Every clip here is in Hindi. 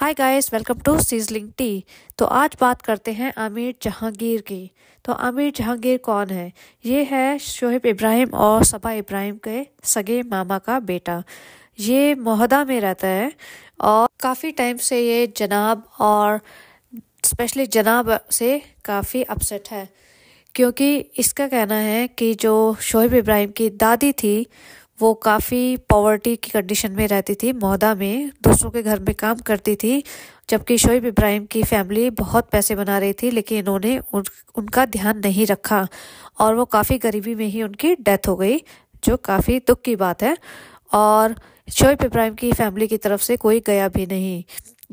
hi guys welcome to sizzling tea तो आज बात करते हैं आमिर जहांगीर की तो आमिर जहांगीर कौन है ये है शोहेब इब्राहिम और सबा इब्राहिम के सगे मामा का बेटा ये मोहदा में रहता है और काफ़ी टाइम से ये जनाब और स्पेशली जनाब से काफ़ी अपसेट है क्योंकि इसका कहना है कि जो शोहेब इब्राहिम की दादी थी वो काफ़ी पॉवर्टी की कंडीशन में रहती थी मोहदा में दूसरों के घर में काम करती थी जबकि शोएब इब्राहिम की फैमिली बहुत पैसे बना रही थी लेकिन इन्होंने उन, उनका ध्यान नहीं रखा और वो काफ़ी गरीबी में ही उनकी डेथ हो गई जो काफ़ी दुख की बात है और शोएब इब्राहिम की फैमिली की तरफ से कोई गया भी नहीं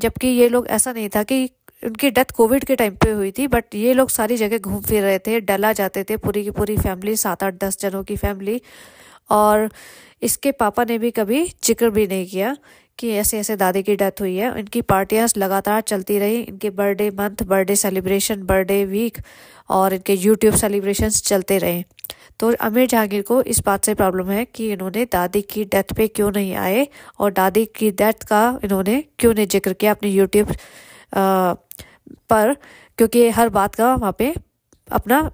जबकि ये लोग ऐसा नहीं था कि उनकी डेथ कोविड के टाइम पे हुई थी बट ये लोग सारी जगह घूम फिर रहे थे डला जाते थे पूरी की पूरी फैमिली सात आठ दस जनों की फैमिली और इसके पापा ने भी कभी जिक्र भी नहीं किया कि ऐसे ऐसे दादी की डेथ हुई है इनकी पार्टियाँ लगातार चलती रही इनके birthday month birthday celebration birthday week और इनके यूट्यूब सेलिब्रेशंस चलते रहे तो अमीर जहांगीर को इस बात से प्रॉब्लम है कि इन्होंने दादी की डेथ पे क्यों नहीं आए और दादी की डेथ का इन्होंने क्यों नहीं जिक्र किया अपने यूट्यूब पर क्योंकि हर बात का वहाँ पे अपना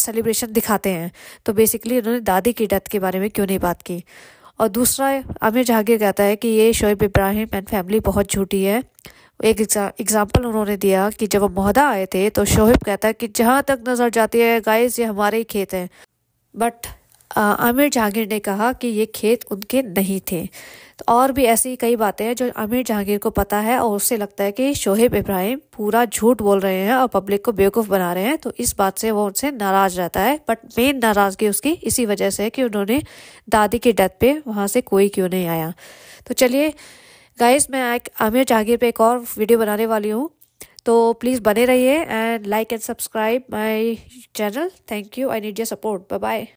सेलिब्रेशन दिखाते हैं तो बेसिकली उन्होंने दादी की डेथ के बारे में क्यों नहीं बात की और दूसरा आमिर जहांगीर कहता है कि ये शोएब इब्राहिम एंड फैमिली बहुत झूठी है एक एग्जाम्पल उन्होंने दिया कि जब हम महदा आए थे तो शोहेब कहता है कि जहाँ तक नज़र जाती है गाइस ये हमारे ही खेत हैं बट आमिर जहांगीर ने कहा कि ये खेत उनके नहीं थे तो और भी ऐसी कई बातें हैं जो आमिर जहांगीर को पता है और उससे लगता है कि शोहेब इब्राहिम पूरा झूठ बोल रहे हैं और पब्लिक को बेवकूफ़ बना रहे हैं तो इस बात से वो उनसे नाराज़ रहता है बट मेन नाराज़गी उसकी इसी वजह से है कि उन्होंने दादी की डेथ पे वहाँ से कोई क्यों नहीं आया तो चलिए गाइस मैं आमिर जहांगीर पर एक और वीडियो बनाने वाली हूँ तो प्लीज़ बने रहिए and like and subscribe my channel thank you I need your support bye bye